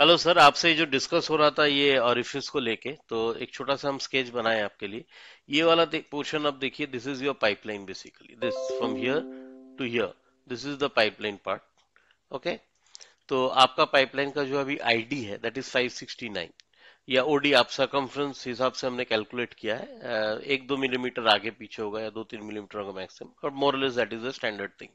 Hello sir आपसे जो discuss हो रहा था ये ऑरिफिस को लेके तो एक छोटा सा हम स्केच बनाए आपके लिए ये वाला पोर्शन आप देखिए this is your pipeline basically this from here to here this is the pipeline part okay तो आपका पाइपलाइन का जो अभी आईडी है दैट इज 569 या ओडी आप सरकमफ्रेंस हिसाब से हमने कैलकुलेट किया है एक दो मिलीमीटर आगे पीछे होगा या दो तीन मिलीमीटर होगा मैक्सिमम और more less that is the standard thing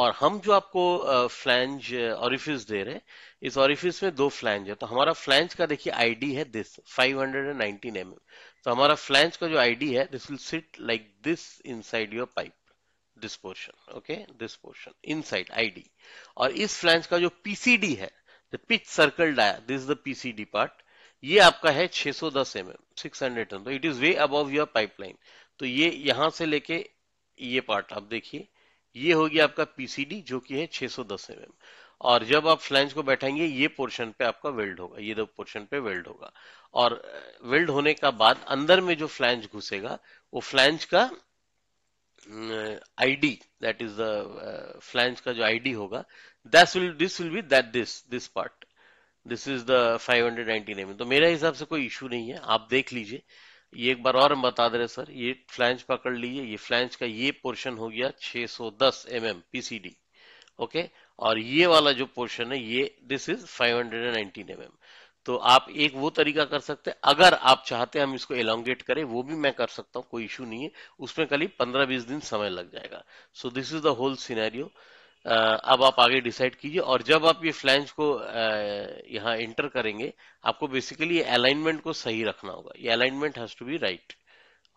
और हम जो आपको फ्लैंज ऑरिफिस दे रहे हैं इस ऑरिफिस में दो फ्लैंज है तो हमारा फ्लैंज का देखिए आईडी है दिस 519 एम mm. तो हमारा फ्लैंज का जो आईडी है this will sit like this inside your pipe this portion okay this portion inside ID और इस फ्लैंज का जो पीसीडी है the pitch circle dia this the PCD part ये आपका है 610 एम एम सिक्स हंड्रेड तो it is way above your pipeline तो ये यहां से लेके ये पार्ट आप देखिए ये होगी आपका पीसीडी जो कि है 610 सौ mm. और जब आप फ्लैंज को बैठाएंगे ये पोर्शन पे आपका वेल्ड होगा ये दो पोर्शन पे वेल्ड होगा और वेल्ड होने का बाद अंदर में जो फ्लैंज घुसेगा वो फ्लैंज का ID that is the flange का जो आईडी होगा that will this will be that this this part this is the 519 mm तो मेरे हिसाब से कोई इश्यू नहीं है आप देख लीजिए ये एक बार और हम बता दे रहे सर ये फ्लैंज पकड़ लिए ये फ्लैंज का ये पोर्शन हो गया 610 सौ दस एम एम पीसीडी ओके और ये वाला जो पोर्शन है ये दिस इज 519 एम mm. तो आप एक वो तरीका कर सकते हैं अगर आप चाहते हैं हम इसको एलोंगेट करें वो भी मैं कर सकता हूं कोई इशू नहीं है उसमें करीब 15-20 दिन समय लग जाएगा so this is the whole scenario अब आप आगे डिसाइड कीजिए और जब आप ये फ्लैंज को यहाँ इंटर करेंगे आपको बेसिकली अलाइनमेंट को सही रखना होगा ये alignment has to be right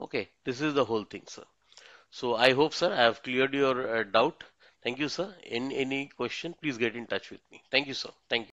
okay this is the whole thing sir so I hope sir I have clear your doubt thank you sir in any question please get in touch with me thank you sir thank you